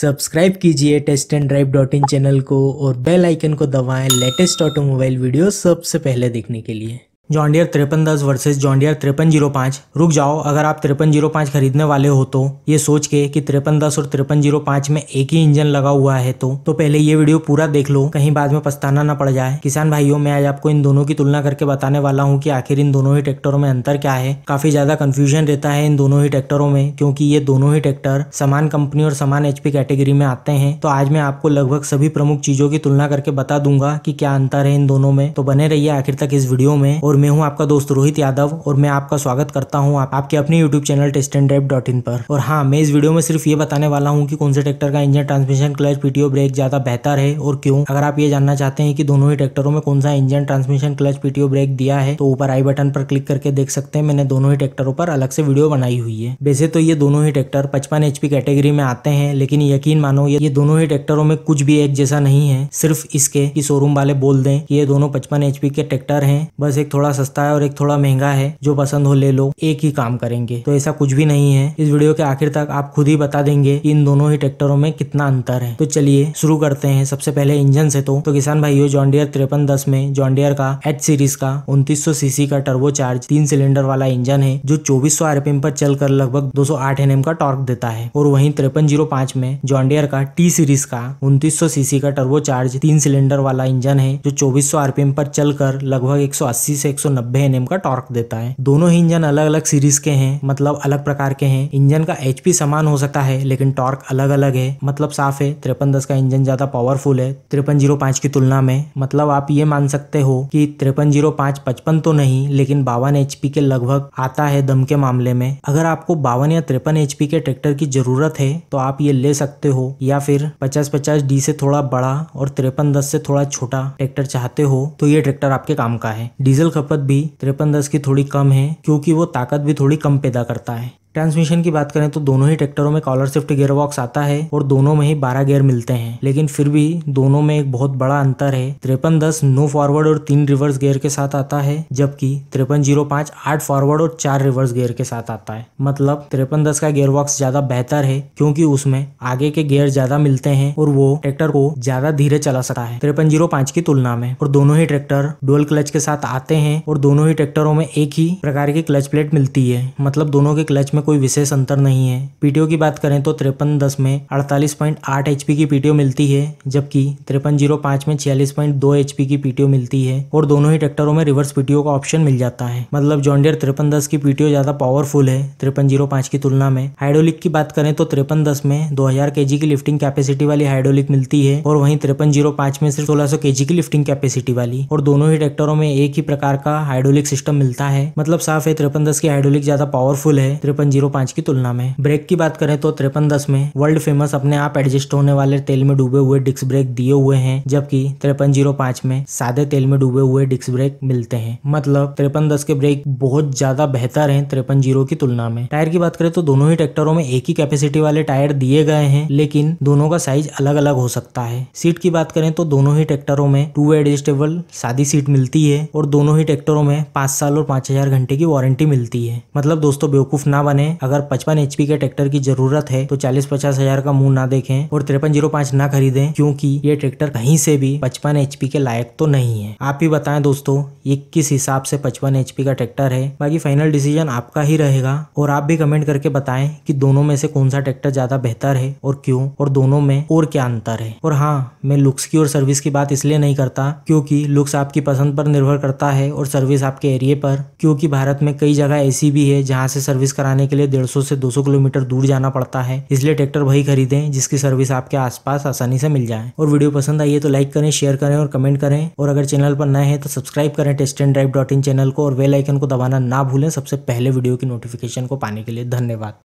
subscribe कीजिए test and drive dot in channel को और बेल आइकन को दबाएं लेटेस्ट ऑटोमोबाइल वीडियो सबसे पहले देखने के लिए जॉन्डियर तिरपन दस वर्सेज जॉन्डियर तिरपन जीरो पाँच रुक जाओ अगर आप तिरपन जीरो पाँच खरीदने वाले हो तो ये सोच के कि तिरपन दस और तिरपन जीरो पाँच में एक ही इंजन लगा हुआ है तो तो पहले ये वीडियो पूरा देख लो कहीं बाद में पछताना ना पड़ जाए किसान भाइयों मैं आज आपको इन दोनों की तुलना करके बताने वाला हूँ की आखिर इन दोनों ही ट्रैक्टरों में अंतर क्या है काफी ज्यादा कन्फ्यूजन रहता है इन दोनों ही ट्रैक्टरों में क्योंकि ये दोनों ही ट्रैक्टर समान कंपनी और समान एचपी कैटेगरी में आते हैं तो आज मैं आपको लगभग सभी प्रमुख चीजों की तुलना करके बता दूंगा की क्या अंतर है इन दोनों में तो बने रहिए आखिर तक इस वीडियो में और मैं हूं आपका दोस्त रोहित यादव और मैं आपका स्वागत करता हूं आप, आपके अपने YouTube channel test and drive dot in पर और हाँ मैं इस वीडियो में सिर्फ ये बताने वाला हूँ कि कौन से ट्रैक्टर का engine transmission clutch PTO brake ज़्यादा बेहतर है और क्यों अगर आप ये जानना चाहते हैं कि दोनों ही ट्रैक्टरों में कौन सा engine transmission clutch PTO brake दिया है तो ऊपर आई बटन पर क्लिक करके देख सकते हैं मैंने दोनों ही ट्रैक्टरों पर अलग से वीडियो बनाई हुई है वैसे तो ये दोनों ही ट्रैक्टर पचपन एचपी कैटेगरी में आते हैं लेकिन यकीन मानो ये दोनों ही ट्रैक्टरों में कुछ भी एक जैसा नहीं है सिर्फ इसके शोरूम वाले बोल दें कि ये दोनों पचपन एचपी के ट्रैक्टर हैं बस एक थोड़ा थोड़ा सस्ता है और एक थोड़ा महंगा है जो पसंद हो ले लो एक ही काम करेंगे तो ऐसा कुछ भी नहीं है इस वीडियो के आखिर तक आप खुद ही बता देंगे कि इन दोनों ही ट्रैक्टरों में कितना अंतर है तो चलिए शुरू करते हैं सबसे पहले इंजन से तो, तो किसान भाइयों जॉन्डियर तिरपन दस में जॉन्डियर का एच सीरीज का उन्तीस सीसी का टर्बो चार्ज तीन सिलेंडर वाला इंजन है जो चौबीस सौ आरपीएम पर चलकर लगभग दो सौ एम का टॉर्क देता है और वहीं तिरपन जीरो पांच में जॉन्डियर का टी सीरीज का उन्तीस सौ सीसी का टर्बो चार्ज तीन सिलेंडर वाला इंजन है जो चौबीस सौ आरपीएम पर चलकर लगभग एक सौ अस्सी से एक 190 एनएम का टॉर्क देता है दोनों ही इंजन अलग अलग सीरीज के हैं मतलब अलग प्रकार के हैं इंजन का एच समान हो सकता है लेकिन टॉर्क अलग अलग है मतलब साफ है तिरपन दस का इंजन ज्यादा पावरफुल है तिरपन जीरो पांच की तुलना में मतलब आप ये मान सकते हो कि तिरपन जीरो पचपन तो नहीं लेकिन बावन एच के लगभग आता है दम के मामले में अगर आपको बावन या तिरपन एच के ट्रैक्टर की जरूरत है तो आप ये ले सकते हो या फिर पचास पचास डी से थोड़ा बड़ा और तिरपन दस से थोड़ा छोटा ट्रैक्टर चाहते हो तो ये ट्रैक्टर आपके काम का है डीजल खप खपत भी तिरपन दस की थोड़ी कम है क्योंकि वो ताकत भी थोड़ी कम पैदा करता है ट्रांसमिशन की बात करें तो दोनों ही ट्रैक्टरों में कॉलर शिफ्ट गियर बॉक्स आता है और दोनों में ही 12 गियर मिलते हैं लेकिन फिर भी दोनों में एक बहुत बड़ा अंतर है तिरपन दस नो फॉरवर्ड और तीन रिवर्स गियर के साथ आता है जबकि तिरपन जीरो पांच आठ फॉरवर्ड और चार रिवर्स गियर के साथ आता है मतलब तिरपन दस का गेयर बॉक्स ज्यादा बेहतर है क्योंकि उसमें आगे के गेयर ज्यादा मिलते हैं और वो ट्रैक्टर को ज्यादा धीरे चला सकता है तिरपन जीरो पांच की तुलना में और दोनों ही ट्रैक्टर डुअल क्लच के साथ आते हैं हैं और दोनों ही ट्रैक्टरों में एक ही प्रकार की क्लच प्लेट मिलती है मतलब दोनों के क्लच में कोई विशेष अंतर नहीं है पीटीओ की बात करें तो तिरपन दस में अड़तालीस पॉइंट आठ एचपी की पीटीओ मिलती है जबकि तिरपन जीरो पांच में छियालीस पॉइंट दो एचपी की पीटीओ मिलती है और दोनों ही ट्रैक्टरों में रिवर्स पीटीओ का ऑप्शन मिल जाता है मतलब जॉन्डियर तिरपन दस की पीटीओ ज्यादा पावरफुल है तिरपन जीरो पांच की तुलना में हाइड्रोलिक की बात करें तो तिरपन दस में दो हजार के जी की लिफ्टिंग कैपेसिटी वाली हाइड्रोलिक मिलती है और वहीं तिरपन जीरो पांच में सिर्फ सोलह सौ के जी की लिफ्टिंग कैपेसिटी वाली और दोनों ही ट्रैक्टरों में एक ही प्रकार का हाइड्रोलिक सिस्टम मिलता है मतलब साफ है तिरपन दस की हाइड्रोलिक ज्यादा पावरफुल है तिरपन जीरो पांच की तुलना में ब्रेक की बात करें तो तिरपन दस में वर्ल्ड फेमस अपने आप एडजस्ट होने वाले तेल में डूबे हुए डिस्क ब्रेक दिए हुए हैं जबकि तिरपन जीरो पांच में सादे तेल में डूबे हुए डिस्क ब्रेक मिलते हैं मतलब तिरपन दस के ब्रेक बहुत ज्यादा बेहतर है तिरपन जीरो की तुलना में टायर की बात करें तो दोनों ही ट्रैक्टरों में एक ही कैपेसिटी वाले टायर दिए गए हैं लेकिन दोनों का साइज अलग अलग हो सकता है सीट की बात करें तो दोनों ही ट्रैक्टरों में टू एडजस्टेबल सादी सीट मिलती है और दोनों ही ट्रैक्टरों में पाँच साल और पाँच हजार घंटे की वारंटी मिलती है मतलब दोस्तों बेवकूफ ना बने अगर पचपन एचपी के ट्रैक्टर की जरूरत है तो चालीस पचास हजार का मुंह ना देखें और तिरपन जीरो पांच ना खरीदे क्योंकि ये ट्रैक्टर कहीं से भी पचपन एचपी के लायक तो नहीं है आप ही बताएं दोस्तों ये किस हिसाब से पचपन एचपी का ट्रैक्टर है बाकी फाइनल डिसीजन आपका ही रहेगा और आप भी कमेंट करके बताए की दोनों में से कौन सा ट्रैक्टर ज्यादा बेहतर है और क्यों और दोनों में और क्या अंतर है और हाँ मैं लुक्स की और सर्विस की बात इसलिए नहीं करता क्योंकि लुक्स आपकी पसंद पर निर्भर करता है और सर्विस आपके एरिए पर क्योंकि भारत में कई जगह ऐसी भी है जहाँ से सर्विस कराने के लिए डेढ़ से दो किलोमीटर दूर जाना पड़ता है इसलिए ट्रैक्टर वही खरीदे जिसकी सर्विस आपके आसपास आसानी से मिल जाए और वीडियो पसंद आई है तो लाइक करें शेयर करें और कमेंट करें और अगर चैनल पर नए हैं तो सब्सक्राइब करें test and drive dot in channel को और वेल आइकन को दबाना ना भूलें सबसे पहले वीडियो की नोटिफिकेशन को पाने के लिए धन्यवाद